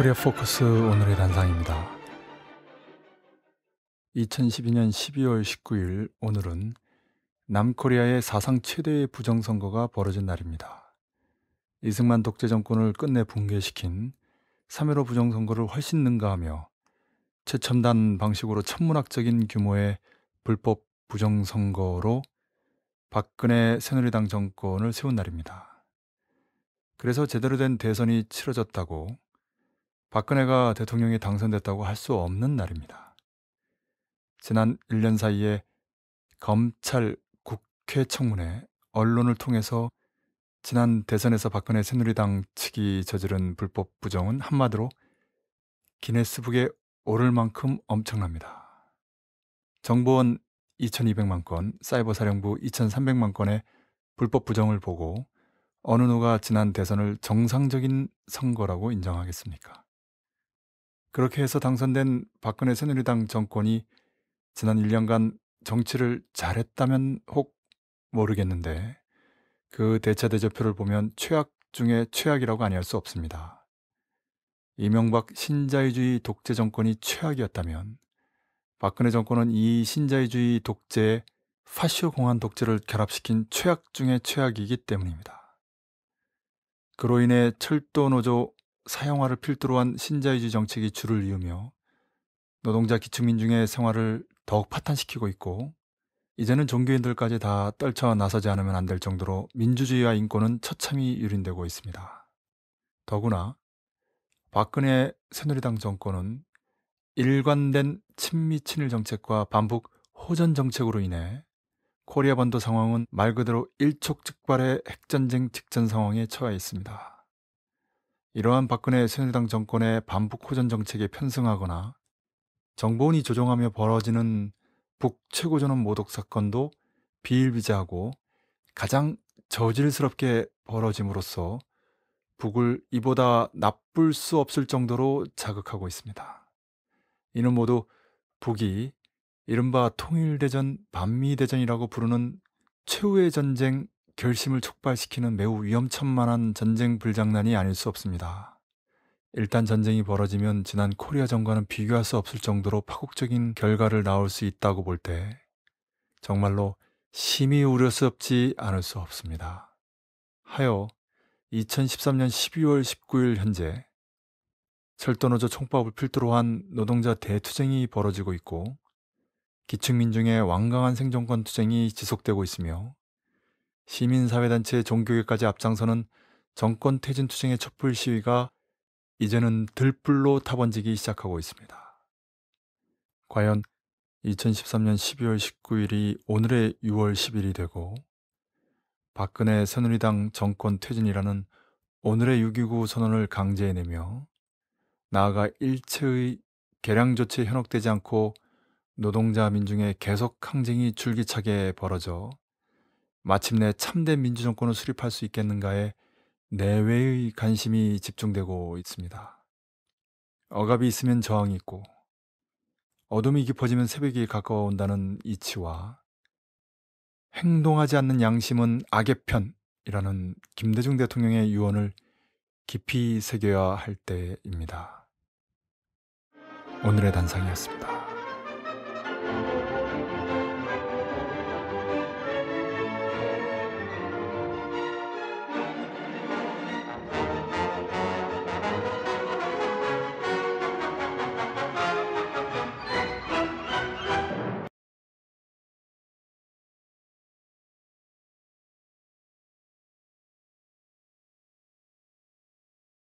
코리아 포커스 오늘의 단상입니다. 2012년 12월 19일 오늘은 남코리아의 사상 최대의 부정선거가 벌어진 날입니다. 이승만 독재 정권을 끝내 붕괴시킨 3.15 부정선거를 훨씬 능가하며 최첨단 방식으로 천문학적인 규모의 불법 부정선거로 박근혜 새누리당 정권을 세운 날입니다. 그래서 제대로 된 대선이 치러졌다고 박근혜가 대통령이 당선됐다고 할 수 없는 날입니다. 지난 1년 사이에 검찰 국회 청문회, 언론을 통해서 지난 대선에서 박근혜 새누리당 측이 저지른 불법 부정은 한마디로 기네스북에 오를 만큼 엄청납니다. 정보원 2200만 건, 사이버 사령부 2300만 건의 불법 부정을 보고 어느 누가 지난 대선을 정상적인 선거라고 인정하겠습니까? 그렇게 해서 당선된 박근혜 새누리당 정권이 지난 1년간 정치를 잘했다면 혹 모르겠는데 그대차 대조표를 보면 최악 중의 최악이라고 아니할 수 없습니다. 이명박 신자유주의 독재 정권이 최악이었다면 박근혜 정권은 이 신자유주의 독재에 파쇼 공안 독재를 결합시킨 최악 중의 최악이기 때문입니다. 그로 인해 철도노조 사형화를 필두로 한 신자유주의 정책이 줄을 이으며 노동자 기축민중의 생활을 더욱 파탄시키고 있고 이제는 종교인들까지 다 떨쳐 나서지 않으면 안 될 정도로 민주주의와 인권은 처참히 유린되고 있습니다. 더구나 박근혜 새누리당 정권은 일관된 친미 친일 정책과 반복 호전 정책으로 인해 코리아 반도 상황은 말 그대로 일촉즉발의 핵전쟁 직전 상황에 처해 있습니다. 이러한 박근혜 새누리당 정권의 반북 호전 정책에 편승하거나 정보원이 조정하며 벌어지는 북 최고전원 모독 사건도 비일비재하고 가장 저질스럽게 벌어짐으로써 북을 이보다 나쁠 수 없을 정도로 자극하고 있습니다. 이는 모두 북이 이른바 통일대전, 반미대전이라고 부르는 최후의 전쟁 결심을 촉발시키는 매우 위험천만한 전쟁 불장난이 아닐 수 없습니다. 일단 전쟁이 벌어지면 지난 코리아 전과는 비교할 수 없을 정도로 파국적인 결과를 낳을 수 있다고 볼 때 정말로 심히 우려스럽지 않을 수 없습니다. 하여 2013년 12월 19일 현재 철도노조 총파업을 필두로 한 노동자 대투쟁이 벌어지고 있고 기층민중의 완강한 생존권 투쟁이 지속되고 있으며 시민사회단체 종교계까지 앞장서는 정권 퇴진 투쟁의 촛불 시위가 이제는 들불로 타번지기 시작하고 있습니다. 과연 2013년 12월 19일이 오늘의 6월 10일이 되고 박근혜 새누리당 정권 퇴진이라는 오늘의 6.29 선언을 강제해내며 나아가 일체의 개량 조치에 현혹되지 않고 노동자 민중의 계속 항쟁이 줄기차게 벌어져 마침내 참된 민주정권을 수립할 수 있겠는가에 내외의 관심이 집중되고 있습니다. 억압이 있으면 저항이 있고 어둠이 깊어지면 새벽이 가까워온다는 이치와 행동하지 않는 양심은 악의 편이라는 김대중 대통령의 유언을 깊이 새겨야 할 때입니다. 오늘의 단상이었습니다.